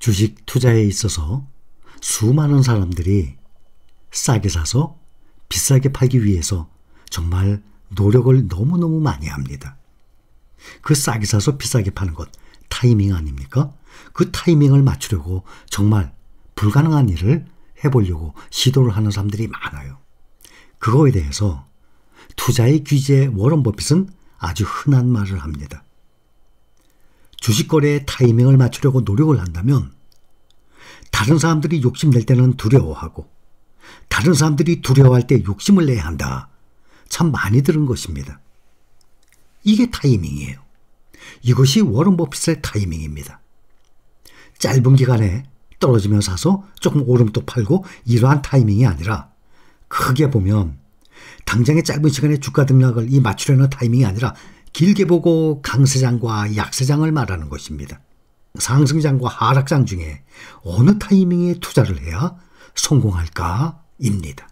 주식 투자에 있어서 수많은 사람들이 싸게 사서 비싸게 팔기 위해서 정말 노력을 너무너무 많이 합니다. 그 싸게 사서 비싸게 파는 것 타이밍 아닙니까? 그 타이밍을 맞추려고 정말 불가능한 일을 해보려고 시도를 하는 사람들이 많아요. 그거에 대해서 투자의 귀재 워런 버핏은 아주 흔한 말을 합니다. 주식 거래의 타이밍을 맞추려고 노력을 한다면 다른 사람들이 욕심낼 때는 두려워하고 다른 사람들이 두려워할 때 욕심을 내야 한다. 참 많이 들은 것입니다. 이게 타이밍이에요. 이것이 워런 버핏의 타이밍입니다. 짧은 기간에 떨어지면 사서 조금 오름 도 팔고 이러한 타이밍이 아니라 크게 보면 당장의 짧은 시간에 주가 등락을 이 맞추려는 타이밍이 아니라 길게 보고 강세장과 약세장을 말하는 것입니다. 상승장과 하락장 중에 어느 타이밍에 투자를 해야 성공할까입니다.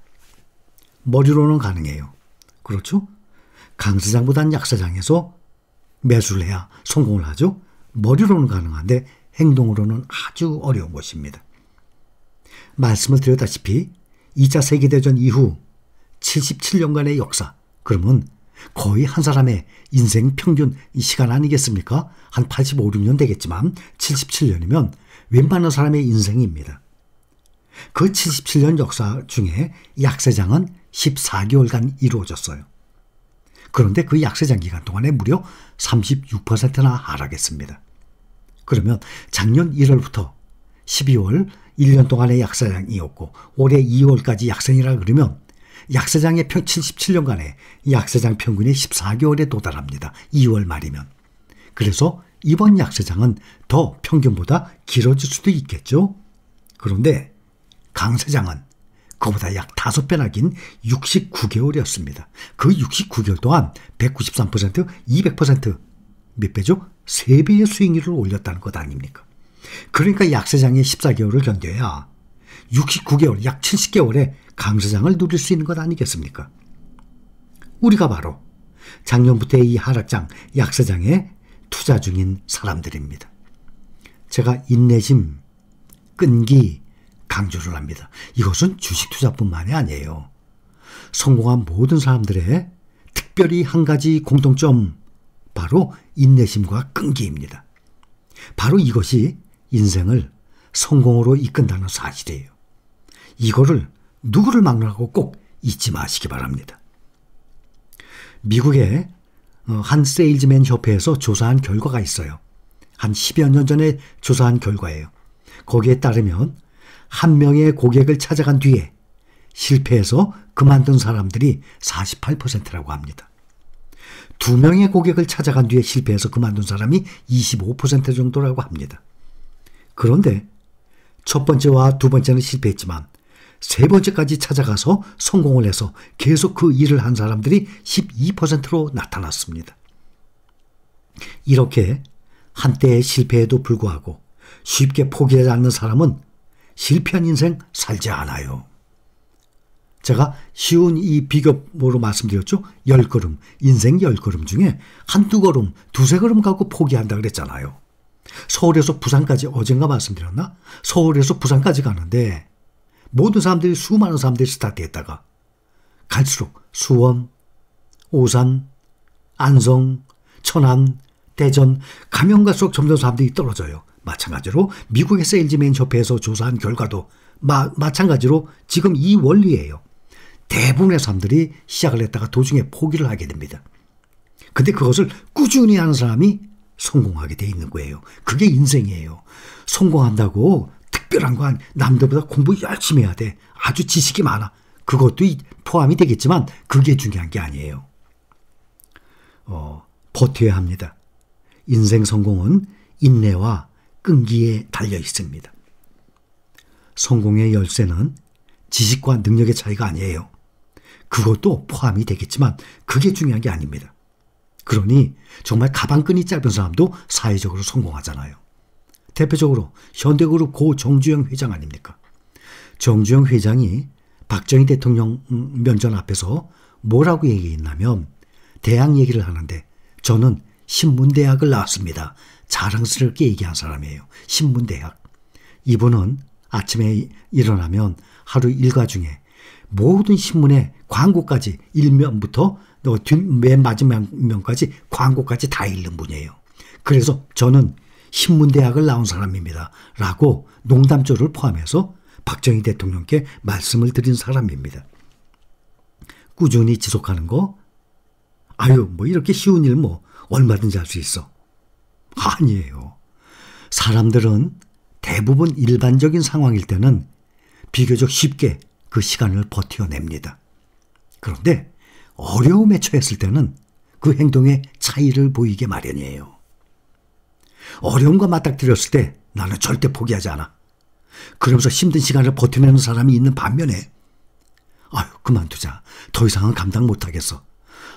머리로는 가능해요. 그렇죠? 강세장보단 약세장에서 매수를 해야 성공을 하죠. 머리로는 가능한데 행동으로는 아주 어려운 것입니다. 말씀을 드렸다시피 2차 세계대전 이후 77년간의 역사, 그러면 거의 한 사람의 인생 평균 이 시간 아니겠습니까? 한 85, 6년 되겠지만 77년이면 웬만한 사람의 인생입니다. 그 77년 역사 중에 약세장은 14개월간 이루어졌어요. 그런데 그 약세장 기간 동안에 무려 36%나 하락했습니다. 그러면 작년 1월부터 12월 1년 동안의 약세장이었고 올해 2월까지 약세이라 그러면 약사장의평 77년간에 약사장 평균이 14개월에 도달합니다. 2월 말이면. 그래서 이번 약사장은더 평균보다 길어질 수도 있겠죠. 그런데 강사장은 그보다 약 5배나 긴 69개월이었습니다. 그 69개월 동안 193%, 200%몇 배죠? 3배의 수익률을 올렸다는 것 아닙니까? 그러니까 약사장이 14개월을 견뎌야 69개월, 약 70개월에 강세장을 누릴 수 있는 것 아니겠습니까? 우리가 바로 작년부터 이 하락장, 약세장에 투자 중인 사람들입니다. 제가 인내심, 끈기, 강조를 합니다. 이것은 주식 투자뿐만이 아니에요. 성공한 모든 사람들의 특별히 한 가지 공통점, 바로 인내심과 끈기입니다. 바로 이것이 인생을 성공으로 이끈다는 사실이에요. 이거를 누구를 막느라고 꼭 잊지 마시기 바랍니다. 미국의 어, 한 세일즈맨 협회에서 조사한 결과가 있어요. 한 10여 년 전에 조사한 결과예요. 거기에 따르면 한 명의 고객을 찾아간 뒤에 실패해서 그만둔 사람들이 48%라고 합니다. 두 명의 고객을 찾아간 뒤에 실패해서 그만둔 사람이 25% 정도라고 합니다. 그런데 첫 번째와 두 번째는 실패했지만 세 번째까지 찾아가서 성공을 해서 계속 그 일을 한 사람들이 12%로 나타났습니다. 이렇게 한때의 실패에도 불구하고 쉽게 포기하지 않는 사람은 실패한 인생 살지 않아요. 제가 쉬운 이 비교로 말씀드렸죠. 열 걸음, 인생 열 걸음 중에 한두 걸음, 두세 걸음 가고 포기한다 그랬잖아요. 서울에서 부산까지 어젠가 말씀드렸나? 서울에서 부산까지 가는데 모든 사람들이 수많은 사람들이 스타트했다가 갈수록 수원, 오산, 안성, 천안, 대전 가면 갈수록 점점 사람들이 떨어져요. 마찬가지로 미국의 세일즈맨 협회에서 조사한 결과도 마, 마찬가지로 지금 이 원리예요. 대부분의 사람들이 시작을 했다가 도중에 포기를 하게 됩니다. 근데 그것을 꾸준히 하는 사람이 성공하게 돼 있는 거예요. 그게 인생이에요. 성공한다고 특별한 거 남들보다 공부 열심히 해야 돼. 아주 지식이 많아. 그것도 포함이 되겠지만 그게 중요한 게 아니에요. 어, 버텨야 합니다. 인생 성공은 인내와 끈기에 달려 있습니다. 성공의 열쇠는 지식과 능력의 차이가 아니에요. 그것도 포함이 되겠지만 그게 중요한 게 아닙니다. 그러니 정말 가방끈이 짧은 사람도 사회적으로 성공하잖아요. 대표적으로 현대그룹 고 정주영 회장 아닙니까? 정주영 회장이 박정희 대통령 면전 앞에서 뭐라고 얘기했냐면 대학 얘기를 하는데 저는 신문대학을 나왔습니다. 자랑스럽게 얘기한 사람이에요. 신문대학. 이분은 아침에 일어나면 하루 일과 중에 모든 신문에 광고까지 일면부터 어, 맨 마지막 면까지 광고까지 다 읽는 분이에요. 그래서 저는 신문대학을 나온 사람입니다. 라고 농담조를 포함해서 박정희 대통령께 말씀을 드린 사람입니다. 꾸준히 지속하는 거? 아유, 뭐 이렇게 쉬운 일 뭐 얼마든지 할 수 있어. 아니에요. 사람들은 대부분 일반적인 상황일 때는 비교적 쉽게 그 시간을 버텨냅니다. 그런데 어려움에 처했을 때는 그행동에 차이를 보이게 마련이에요. 어려움과 맞닥뜨렸을 때 나는 절대 포기하지 않아. 그러면서 힘든 시간을 버텨내는 사람이 있는 반면에 아유 그만두자 더 이상은 감당 못하겠어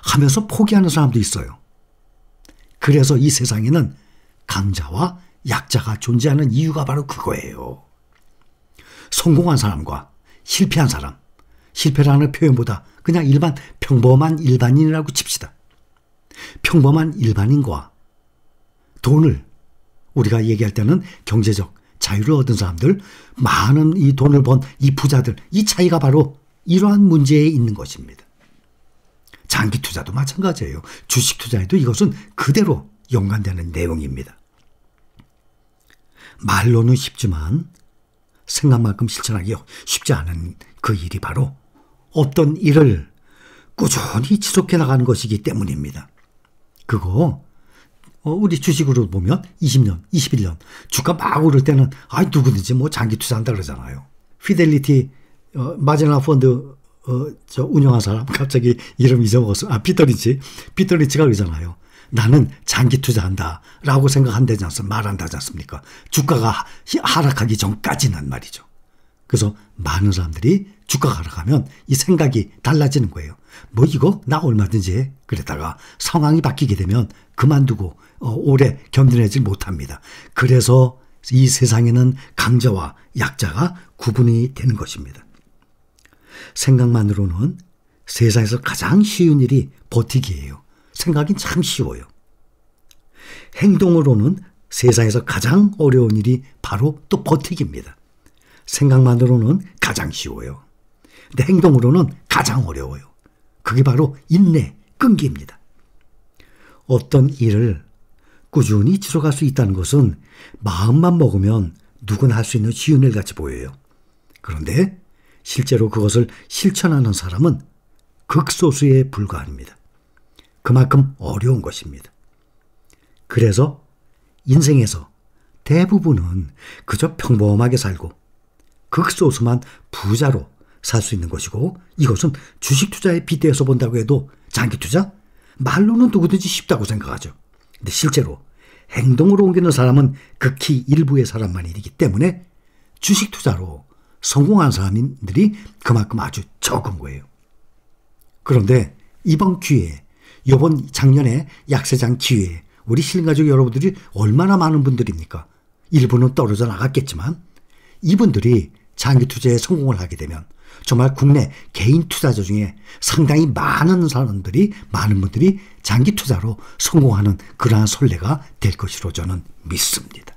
하면서 포기하는 사람도 있어요. 그래서 이 세상에는 강자와 약자가 존재하는 이유가 바로 그거예요. 성공한 사람과 실패한 사람, 실패라는 표현보다 그냥 일반 평범한 일반인이라고 칩시다. 평범한 일반인과 돈을 우리가 얘기할 때는 경제적 자유를 얻은 사람들, 많은 이 돈을 번 이 부자들, 이 차이가 바로 이러한 문제에 있는 것입니다. 장기 투자도 마찬가지예요. 주식 투자에도 이것은 그대로 연관되는 내용입니다. 말로는 쉽지만 생각만큼 실천하기 쉽지 않은 그 일이 바로 어떤 일을 꾸준히 지속해 나가는 것이기 때문입니다. 그거 어, 우리 주식으로 보면 20년, 21년 주가 막 오를 때는 아 누구든지 뭐 장기 투자한다 그러잖아요. 피델리티 어, 마젤나 펀드 어, 저 운영한 사람 갑자기 이름 잊어먹었어. 아 피터 리치, 피터 리치가 그러잖아요. 나는 장기 투자한다라고 생각한다지 않습니까? 말한다지 않습니까? 주가가 하락하기 전까지는 말이죠. 그래서 많은 사람들이 주가가 하락면이 생각이 달라지는 거예요. 뭐 이거 나 얼마든지 그러다가 상황이 바뀌게 되면 그만두고 어, 오래 견뎌내지 못합니다. 그래서 이 세상에는 강자와 약자가 구분이 되는 것입니다. 생각만으로는 세상에서 가장 쉬운 일이 버티기예요. 생각이 참 쉬워요. 행동으로는 세상에서 가장 어려운 일이 바로 또 버티기입니다. 생각만으로는 가장 쉬워요. 근데 행동으로는 가장 어려워요. 그게 바로 인내, 끈기입니다. 어떤 일을 꾸준히 치러갈 수 있다는 것은 마음만 먹으면 누구나 할 수 있는 쉬운 일 같이 보여요. 그런데 실제로 그것을 실천하는 사람은 극소수에 불과합니다. 그만큼 어려운 것입니다. 그래서 인생에서 대부분은 그저 평범하게 살고 극소수만 부자로 살 수 있는 것이고 이것은 주식 투자에 빗대어서 본다고 해도 장기 투자? 말로는 누구든지 쉽다고 생각하죠. 근데 실제로 행동으로 옮기는 사람은 극히 일부의 사람만이기 때문에 주식 투자로 성공한 사람들이 그만큼 아주 적은 거예요. 그런데 이번 기회에, 요번 작년에 약세장 기회에 우리 실가족 여러분들이 얼마나 많은 분들입니까? 일부는 떨어져 나갔겠지만 이분들이 장기 투자에 성공을 하게 되면 정말 국내 개인 투자자 중에 상당히 많은 사람들이 많은 분들이 장기 투자로 성공하는 그러한 선례가 될 것이로 저는 믿습니다.